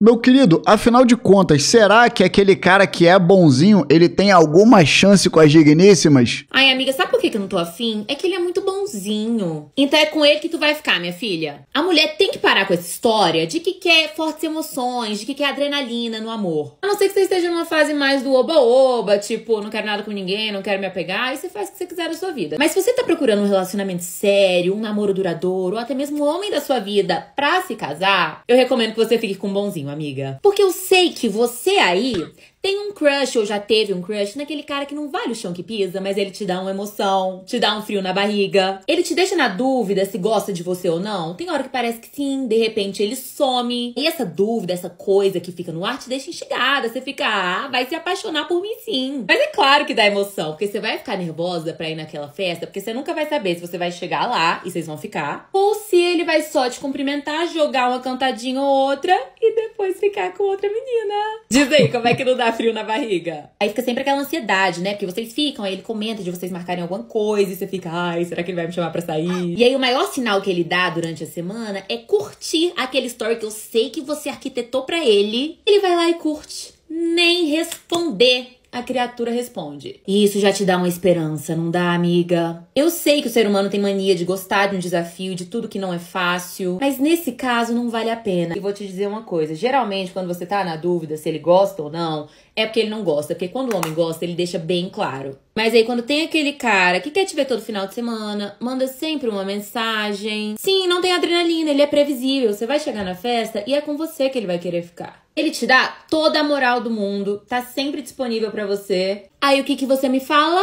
Meu querido, afinal de contas, será que aquele cara que é bonzinho, ele tem alguma chance com as digníssimas? Ai, amiga, sabe por que eu não tô afim? É que ele é muito bonzinho. Então é com ele que tu vai ficar, minha filha. A mulher tem que parar com essa história de que quer fortes emoções, de que quer adrenalina no amor. A não ser que você esteja numa fase mais do oba-oba, tipo, não quero nada com ninguém, não quero me apegar, e você faz o que você quiser da sua vida. Mas se você tá procurando um relacionamento sério, um namoro duradouro, ou até mesmo um homem da sua vida pra se casar, eu recomendo que você fique com um bonzinho amiga. Porque eu sei que você aí tem um crush ou já teve um crush naquele cara que não vale o chão que pisa, mas ele te dá uma emoção, te dá um frio na barriga. Ele te deixa na dúvida se gosta de você ou não. Tem hora que parece que sim, de repente ele some. E essa dúvida, essa coisa que fica no ar te deixa instigada. Você fica, ah, vai se apaixonar por mim sim. Mas é claro que dá emoção, porque você vai ficar nervosa pra ir naquela festa, porque você nunca vai saber se você vai chegar lá e vocês vão ficar, ou se ele vai só te cumprimentar, jogar uma cantadinha ou outra e depois ficar com outra menina. Diz aí, como é que não dá frio na barriga? Aí fica sempre aquela ansiedade, né? Porque vocês ficam, aí ele comenta de vocês marcarem alguma coisa e você fica, ai, será que ele vai me chamar pra sair? E aí o maior sinal que ele dá durante a semana é curtir aquele story que eu sei que você arquitetou para ele. Ele vai lá e curte. Nem responder a criatura responde: Isso já te dá uma esperança, não dá, amiga? Eu sei que o ser humano tem mania de gostar de um desafio, de tudo que não é fácil, mas nesse caso não vale a pena. E vou te dizer uma coisa: geralmente, quando você tá na dúvida se ele gosta ou não, é porque ele não gosta, porque quando o homem gosta, ele deixa bem claro. Mas aí, quando tem aquele cara que quer te ver todo final de semana, manda sempre uma mensagem. Sim, não tem adrenalina, ele é previsível. Você vai chegar na festa e é com você que ele vai querer ficar. Ele te dá toda a moral do mundo, tá sempre disponível para você. Aí o que, que você me fala?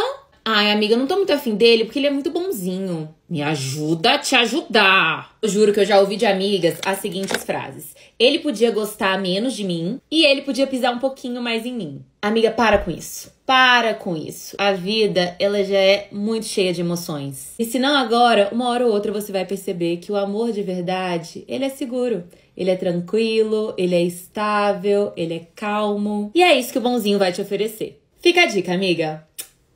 Ai, amiga, não tô muito afim dele porque ele é muito bonzinho. Me ajuda a te ajudar. Eu juro que eu já ouvi de amigas as seguintes frases: Ele podia gostar menos de mim e ele podia pisar um pouquinho mais em mim. Amiga, para com isso. Para com isso. A vida, ela já é muito cheia de emoções. E se não agora, uma hora ou outra você vai perceber que o amor de verdade, ele é seguro. Ele é tranquilo, ele é estável, ele é calmo. E é isso que o bonzinho vai te oferecer. Fica a dica, amiga.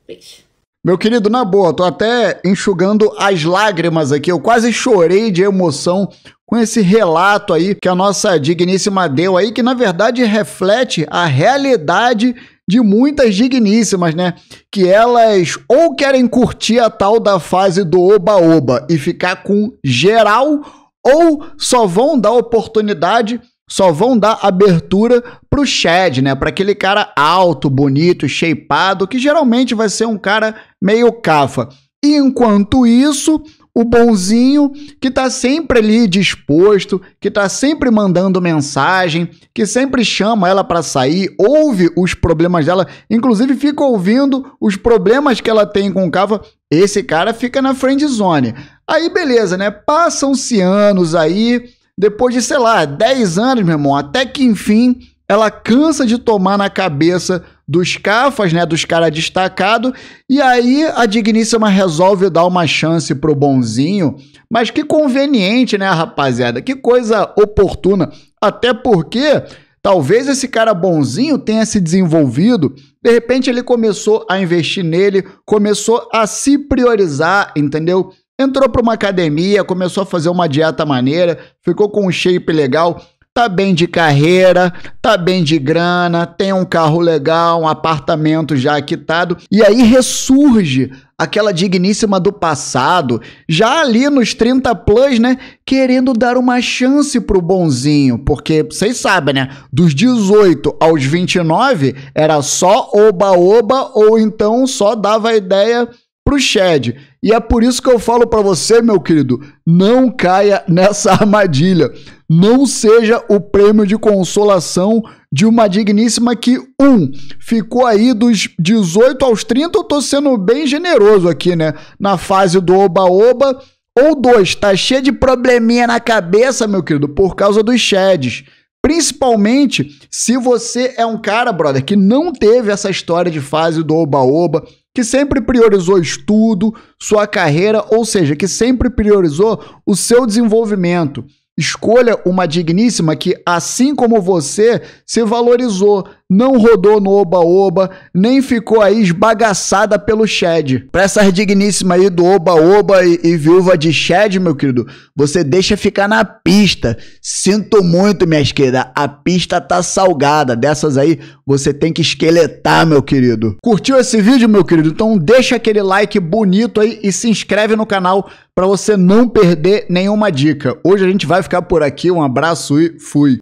Beijo. Meu querido, na boa, tô até enxugando as lágrimas aqui. Eu quase chorei de emoção com esse relato aí que a nossa digníssima deu aí, que na verdade reflete a realidade de muitas digníssimas, né? Que elas ou querem curtir a tal da fase do oba-oba e ficar com geral, ou só vão dar oportunidade só vão dar abertura pro Chad, né? Para aquele cara alto, bonito, shapeado, que geralmente vai ser um cara meio cafa. E enquanto isso, o bonzinho que tá sempre ali disposto, que tá sempre mandando mensagem, que sempre chama ela para sair, ouve os problemas dela, inclusive fica ouvindo os problemas que ela tem com o Cava. Esse cara fica na friend zone. Aí beleza, né? Passam-se anos aí, depois de, sei lá, 10 anos, meu irmão, até que enfim ela cansa de tomar na cabeça dos cafas, né, dos caras destacado, e aí a digníssima resolve dar uma chance pro bonzinho. Mas que conveniente, né, rapaziada? Que coisa oportuna, até porque talvez esse cara bonzinho tenha se desenvolvido, de repente ele começou a investir nele, começou a se priorizar, entendeu? Entrou para uma academia, começou a fazer uma dieta maneira, ficou com um shape legal, tá bem de carreira, tá bem de grana, tem um carro legal, um apartamento já quitado, e aí ressurge aquela digníssima do passado, já ali nos 30 plus, né, querendo dar uma chance pro bonzinho, porque vocês sabem, né, dos 18 aos 29 era só oba-oba ou então só dava a ideia para o Shed. E é por isso que eu falo para você, meu querido, não caia nessa armadilha. Não seja o prêmio de consolação de uma digníssima que, um, ficou aí dos 18 aos 30, eu tô sendo bem generoso aqui, né? Na fase do oba-oba. Ou dois, tá cheio de probleminha na cabeça, meu querido, por causa dos sheds. Principalmente se você é um cara, brother, que não teve essa história de fase do oba-oba, que sempre priorizou estudo, sua carreira, ou seja, que sempre priorizou o seu desenvolvimento. Escolha uma digníssima que, assim como você, se valorizou, não rodou no oba-oba, nem ficou aí esbagaçada pelo Shed. Pra essas digníssimas aí do oba-oba e, e, viúva de Shed, meu querido, você deixa ficar na pista. Sinto muito, minha esquerda, a pista tá salgada. Dessas aí, você tem que esqueletar, meu querido. Curtiu esse vídeo, meu querido? Então deixa aquele like bonito aí e se inscreve no canal para você não perder nenhuma dica. Hoje a gente vai ficar por aqui. Um abraço e fui.